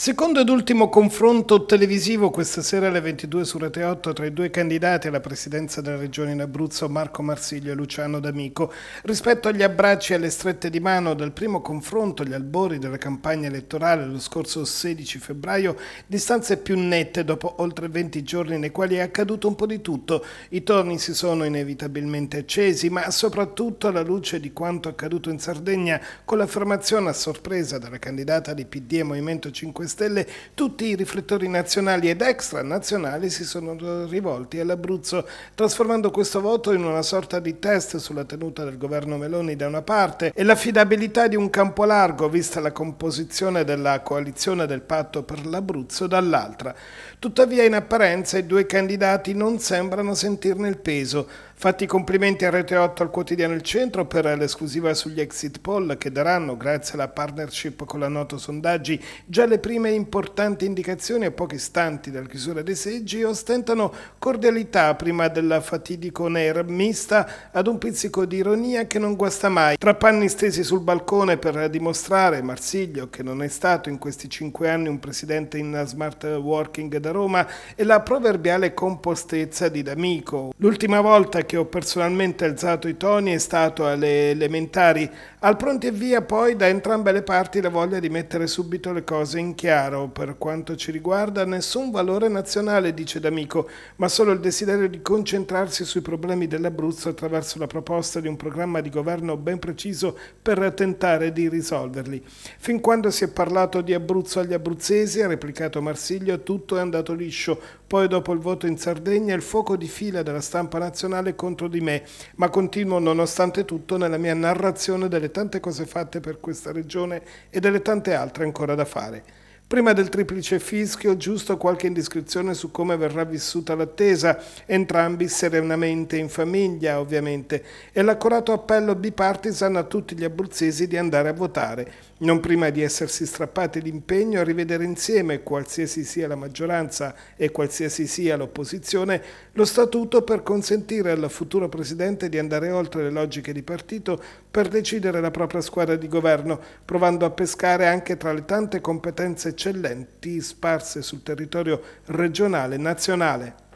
Secondo ed ultimo confronto televisivo questa sera alle 22 su Rete 8 tra i due candidati alla presidenza della regione in Abruzzo Marco Marsiglio e Luciano D'Amico. Rispetto agli abbracci e alle strette di mano del primo confronto agli albori della campagna elettorale lo scorso 16 febbraio, distanze più nette dopo oltre 20 giorni nei quali è accaduto un po' di tutto. I toni si sono inevitabilmente accesi, ma soprattutto alla luce di quanto accaduto in Sardegna con l'affermazione a sorpresa della candidata di PD e Movimento 5 Stelle tutti i riflettori nazionali ed extra nazionali si sono rivolti all'Abruzzo, trasformando questo voto in una sorta di test sulla tenuta del governo Meloni da una parte e l'affidabilità di un campo largo, vista la composizione della coalizione del patto per l'Abruzzo, dall'altra. Tuttavia in apparenza i due candidati non sembrano sentirne il peso, Fatti i complimenti a Rete 8 al quotidiano Il Centro per l'esclusiva sugli exit poll che daranno, grazie alla partnership con la Noto Sondaggi, già le prime importanti indicazioni a pochi istanti dalla chiusura dei seggi ostentano cordialità prima della fatidico nera mista ad un pizzico di ironia che non guasta mai. Tra panni stesi sul balcone per dimostrare Marsiglio che non è stato in questi cinque anni un presidente in smart working da Roma e la proverbiale compostezza di D'Amico. L'ultima volta che ho personalmente alzato i toni è stato alle elementari, al pronti e via poi da entrambe le parti la voglia di mettere subito le cose in chiaro. Per quanto ci riguarda nessun valore nazionale, dice D'Amico, ma solo il desiderio di concentrarsi sui problemi dell'Abruzzo attraverso la proposta di un programma di governo ben preciso per tentare di risolverli. Fin quando si è parlato di Abruzzo agli abruzzesi, ha replicato Marsiglio, tutto è andato liscio. Poi dopo il voto in Sardegna il fuoco di fila della stampa nazionale contro di me, ma continuo nonostante tutto nella mia narrazione delle tante cose fatte per questa regione e delle tante altre ancora da fare. Prima del triplice fischio, giusto qualche indiscrezione su come verrà vissuta l'attesa, entrambi serenamente in famiglia, ovviamente, e l'accorato appello bipartisan a tutti gli abruzzesi di andare a votare, non prima di essersi strappati l'impegno a rivedere insieme, qualsiasi sia la maggioranza e qualsiasi sia l'opposizione, lo statuto per consentire al futuro Presidente di andare oltre le logiche di partito per decidere la propria squadra di governo, provando a pescare anche tra le tante competenze eccellenti sparse sul territorio regionale e nazionale.